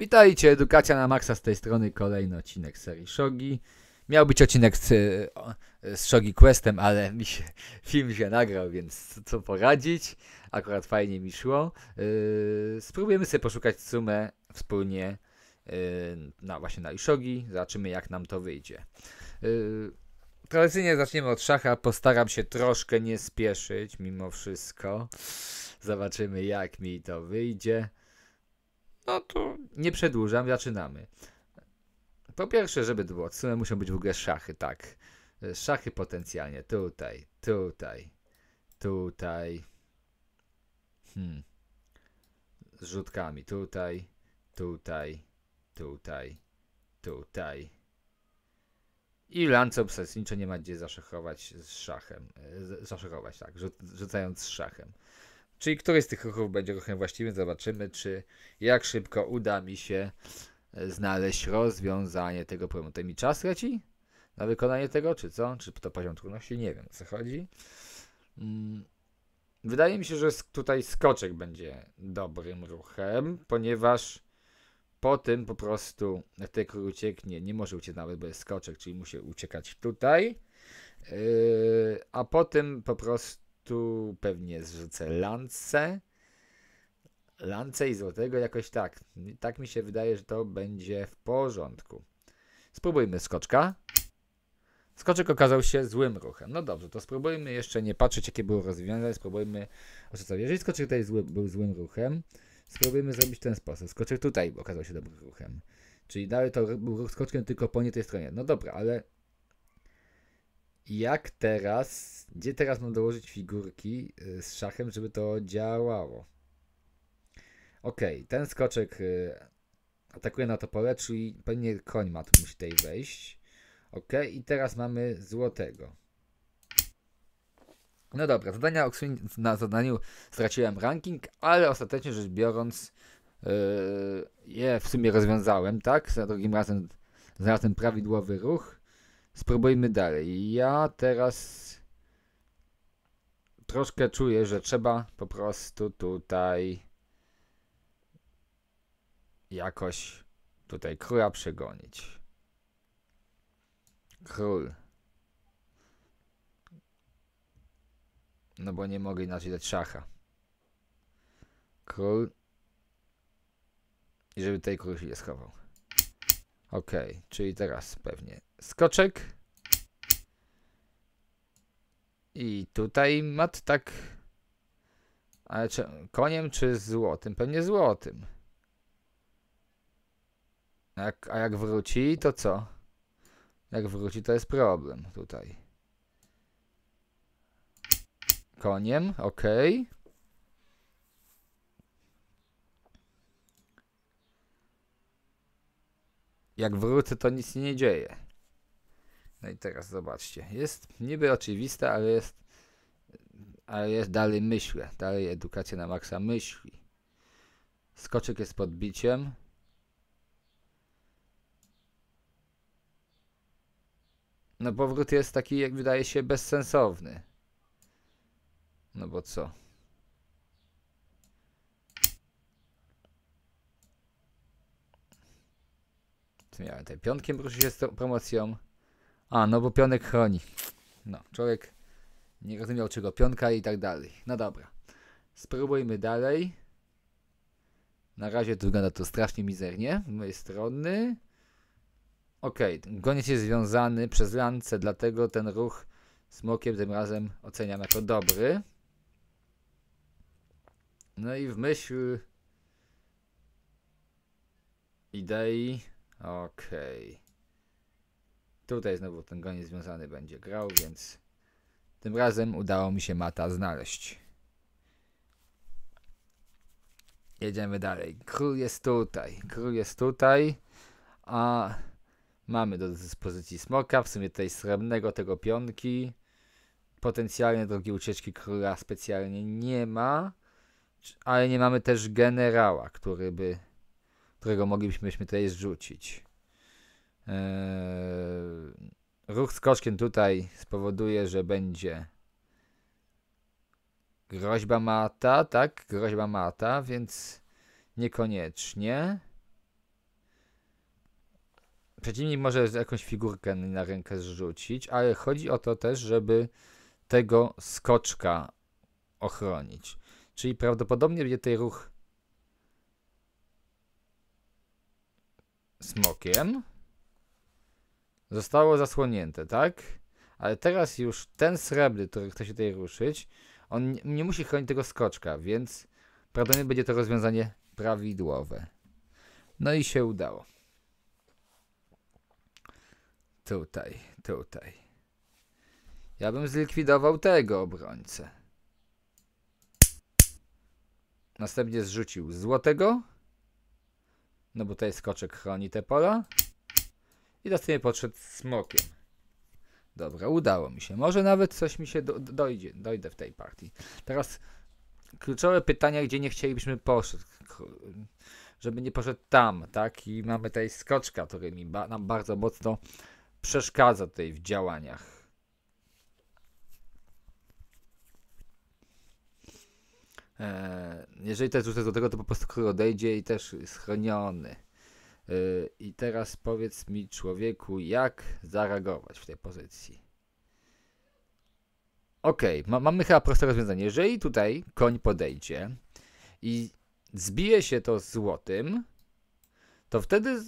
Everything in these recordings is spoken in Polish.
Witajcie, Edukacja na Maxa z tej strony, kolejny odcinek serii Shogi. Miał być odcinek z, e, z Shogi Questem, ale mi się, film się nagrał, więc co poradzić. Akurat fajnie mi szło. Yy, spróbujemy sobie poszukać sumę wspólnie yy, na, właśnie na Ishogi. Zobaczymy jak nam to wyjdzie. Yy, tradycyjnie zaczniemy od szacha. Postaram się troszkę nie spieszyć mimo wszystko. Zobaczymy jak mi to wyjdzie. No to nie przedłużam, zaczynamy. Po pierwsze, żeby było odsune, muszą być w ogóle szachy, tak. Szachy potencjalnie. Tutaj, tutaj, tutaj. Hmm. Z rzutkami. Tutaj, tutaj, tutaj, tutaj. I lance obsesniczo nie ma gdzie zaszachować z szachem. E, zaszachować, tak, rzucając z szachem. Czyli któryś z tych ruchów będzie ruchem właściwym. Zobaczymy, czy jak szybko uda mi się e, znaleźć rozwiązanie tego problemu. To mi czas leci na wykonanie tego, czy co? Czy to poziom trudności? Nie wiem, o co chodzi. Mm, wydaje mi się, że tutaj skoczek będzie dobrym ruchem, ponieważ po tym po prostu ten król ucieknie. Nie może uciec nawet, bo jest skoczek, czyli musi uciekać tutaj. E, a a potem po prostu tu pewnie zrzucę lance. Lance i złotego jakoś tak. Tak mi się wydaje, że to będzie w porządku. Spróbujmy skoczka. Skoczek okazał się złym ruchem. No dobrze, to spróbujmy jeszcze nie patrzeć, jakie było rozwiązanie. Spróbujmy oszacować. Jeżeli skoczek tutaj zły, był złym ruchem, spróbujmy zrobić w ten sposób. Skoczek tutaj okazał się dobrym ruchem. Czyli dalej to był ruch skoczkiem tylko po nie tej stronie. No dobra, ale jak teraz, gdzie teraz mam dołożyć figurki y, z szachem, żeby to działało. Ok, ten skoczek y, atakuje na topole, czyli pewnie koń ma tu musi tej wejść. Ok, i teraz mamy złotego. No dobra, zadania na zadaniu straciłem ranking, ale ostatecznie rzecz biorąc yy, je w sumie rozwiązałem, tak? Za drugim razem znalazłem prawidłowy ruch spróbujmy dalej. Ja teraz troszkę czuję, że trzeba po prostu tutaj jakoś tutaj króla przegonić. Król. No bo nie mogę inaczej dać szacha. Król. I żeby tej króli się schował. Okej, okay, czyli teraz pewnie skoczek. I tutaj mat tak. Ale czy koniem czy złotym? Pewnie złotym. Jak, a jak wróci, to co? Jak wróci, to jest problem tutaj. Koniem, ok. Jak wrócę, to nic nie dzieje. No i teraz zobaczcie. Jest niby oczywiste, ale jest, ale jest dalej myślę. Dalej edukacja na maksa myśli. Skoczek jest podbiciem. No powrót jest taki, jak wydaje się, bezsensowny. No bo co? miałem te Piątkiem proszę się z tą promocją. A, no bo pionek chroni. No, człowiek nie rozumiał czego pionka i tak dalej. No dobra. Spróbujmy dalej. Na razie to wygląda to strasznie mizernie z mojej strony. Okej, okay. goniec jest związany przez lance, dlatego ten ruch smokiem tym razem oceniam jako dobry. No i w myśl idei. Okej. Okay. Tutaj znowu ten goniec związany będzie grał, więc tym razem udało mi się mata znaleźć. Jedziemy dalej. Król jest tutaj. Król jest tutaj. A mamy do dyspozycji smoka, w sumie tej srebrnego, tego pionki. Potencjalnie drogi ucieczki króla specjalnie nie ma. Ale nie mamy też generała, który by, którego moglibyśmy tutaj zrzucić. Eee, ruch skoczkiem tutaj spowoduje, że będzie groźba mata, tak? Groźba mata, więc niekoniecznie. Przeciwnik może jakąś figurkę na rękę zrzucić, ale chodzi o to też, żeby tego skoczka ochronić. Czyli prawdopodobnie będzie tutaj ruch smokiem zostało zasłonięte, tak? Ale teraz już ten srebrny, który chce się tutaj ruszyć, on nie musi chronić tego skoczka, więc prawdopodobnie będzie to rozwiązanie prawidłowe. No i się udało. Tutaj, tutaj. Ja bym zlikwidował tego obrońcę. Następnie zrzucił złotego. No bo tutaj skoczek chroni te pola i do podszedł z smokiem. Dobra, udało mi się. Może nawet coś mi się do, dojdzie, dojdę w tej partii. Teraz kluczowe pytania, gdzie nie chcielibyśmy poszedł, żeby nie poszedł tam, tak? I mamy tutaj skoczka, który mi ba nam bardzo mocno przeszkadza tutaj w działaniach. Eee, jeżeli też rzucę do tego, to po prostu król odejdzie i też schroniony. E, I teraz powiedz mi, człowieku, jak zareagować w tej pozycji? Okej, ma, mamy chyba proste rozwiązanie. Jeżeli tutaj koń podejdzie i zbije się to z złotym, to wtedy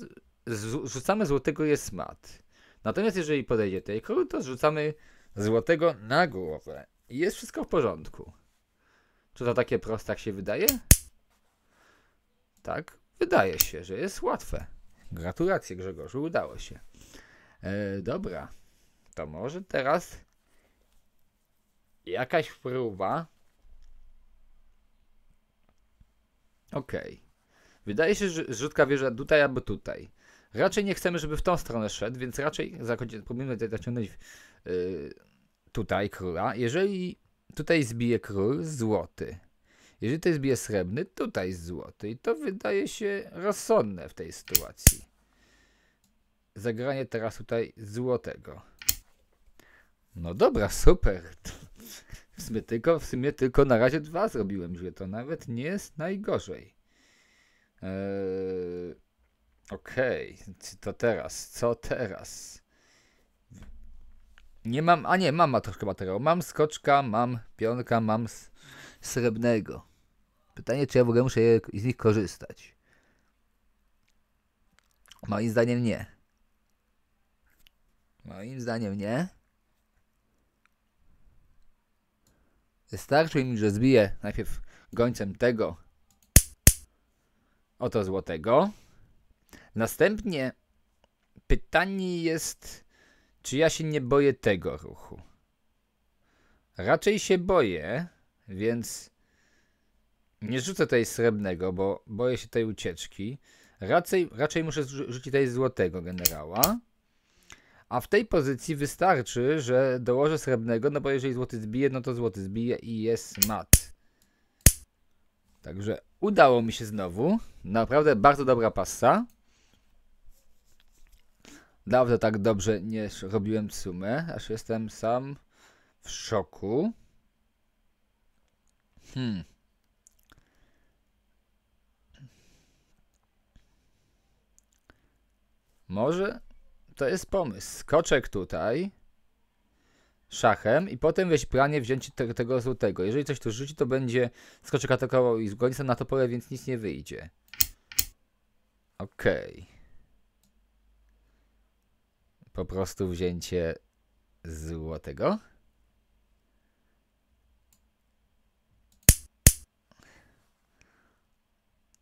rzucamy złotego jest mat. Natomiast jeżeli podejdzie tej król, to zrzucamy złotego na głowę. I jest wszystko w porządku. Czy to takie proste, jak się wydaje? Tak. Wydaje się, że jest łatwe. Gratulacje Grzegorzu, udało się. E, dobra, to może teraz jakaś próba. Okej. Okay. Wydaje się, że rzutka wieża tutaj albo tutaj. Raczej nie chcemy, żeby w tą stronę szedł, więc raczej próbujemy zaciągnąć yy, tutaj króla. Jeżeli tutaj zbije król, złoty. Jeżeli to jest bilet srebrny, tutaj jest złoty. I to wydaje się rozsądne w tej sytuacji. Zagranie teraz tutaj złotego. No dobra, super. W sumie tylko, w sumie tylko na razie dwa zrobiłem, że to nawet nie jest najgorzej. Eee, Okej, okay. to teraz, co teraz? Nie mam, a nie, mam troszkę materiału. Mam skoczka, mam pionka, mam srebrnego. Pytanie, czy ja w ogóle muszę je, z nich korzystać. Moim zdaniem nie. Moim zdaniem nie. Wystarczy mi, że zbiję najpierw gońcem tego oto złotego. Następnie pytanie jest, czy ja się nie boję tego ruchu. Raczej się boję, więc nie rzucę tutaj srebrnego, bo boję się tej ucieczki. Raczej, raczej muszę rzucić tutaj złotego generała. A w tej pozycji wystarczy, że dołożę srebrnego, no bo jeżeli złoty zbije, no to złoty zbije i jest mat. Także udało mi się znowu. Naprawdę bardzo dobra passa. Dawno tak dobrze nie robiłem sumę, aż jestem sam w szoku. Hmm. Może to jest pomysł. Skoczek tutaj. Szachem i potem weź planie wzięcie te, tego złotego. Jeżeli coś tu rzuci, to będzie skoczek atakował i się na pole, więc nic nie wyjdzie. Okej. Okay. Po prostu wzięcie złotego.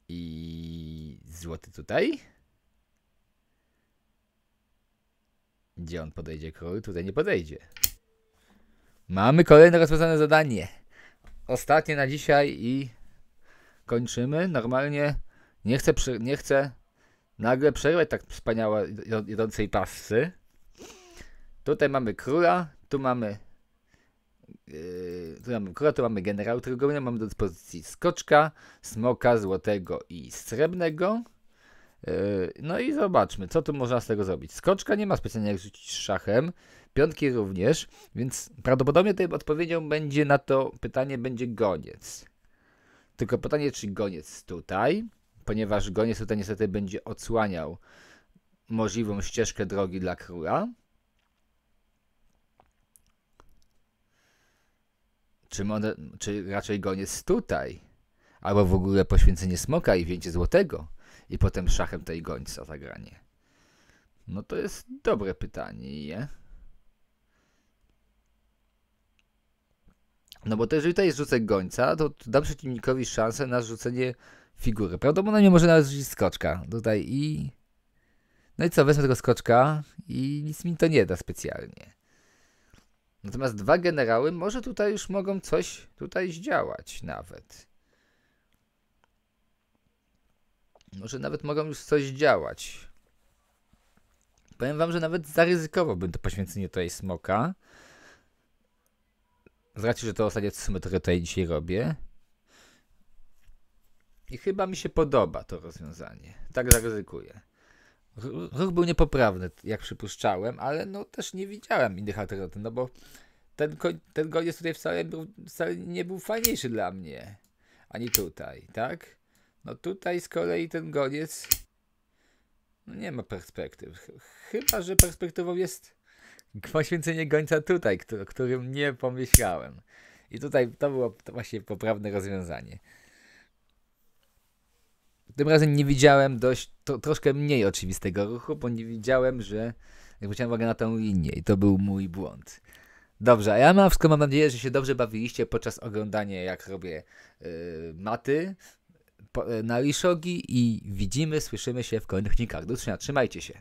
I złoty tutaj. Gdzie on podejdzie król? Tutaj nie podejdzie. Mamy kolejne rozwiązane zadanie. Ostatnie na dzisiaj i kończymy. Normalnie nie chcę, przy, nie chcę nagle przerwać tak wspaniałej jadącej pascy. Tutaj mamy króla, tu mamy yy, tu mamy króla, tu mamy generał trójgolny, mamy do dyspozycji skoczka, smoka złotego i srebrnego. Yy, no i zobaczmy, co tu można z tego zrobić. Skoczka nie ma specjalnie jak rzucić szachem, piątki również, więc prawdopodobnie tej odpowiedzią będzie na to pytanie będzie goniec. Tylko pytanie, czy goniec tutaj, ponieważ goniec tutaj niestety będzie odsłaniał możliwą ścieżkę drogi dla króla. Czy, czy raczej goniec tutaj, albo w ogóle poświęcenie smoka i wzięcie złotego i potem szachem tej gońca zagranie? No to jest dobre pytanie, nie? No bo to jeżeli tutaj rzucę gońca, to dam przeciwnikowi szansę na rzucenie figury. Prawdopodobnie może nawet rzucić skoczka tutaj i... No i co, wezmę tego skoczka i nic mi to nie da specjalnie. Natomiast dwa generały może tutaj już mogą coś tutaj zdziałać nawet. że nawet mogą już coś działać. Powiem wam, że nawet zaryzykowałbym to poświęcenie tutaj smoka. Z racji, że to ostatnie sumy, tutaj dzisiaj robię. I chyba mi się podoba to rozwiązanie. Tak zaryzykuję. Ruch był niepoprawny, jak przypuszczałem, ale no też nie widziałem innych alternatyw, no bo ten, ten gol tutaj wcale, wcale nie był fajniejszy dla mnie. Ani tutaj, tak? No tutaj z kolei ten goniec no nie ma perspektyw. Chyba, że perspektywą jest poświęcenie gońca tutaj, o którym nie pomyślałem. I tutaj to było właśnie poprawne rozwiązanie. Tym razem nie widziałem dość, to, troszkę mniej oczywistego ruchu, bo nie widziałem, że zwróciłem uwagę na tą linię i to był mój błąd. Dobrze, a ja mam, mam nadzieję, że się dobrze bawiliście podczas oglądania, jak robię yy, maty, E, na Rishogi i widzimy, słyszymy się w kolejnych odcinkach. Do trzymajcie się.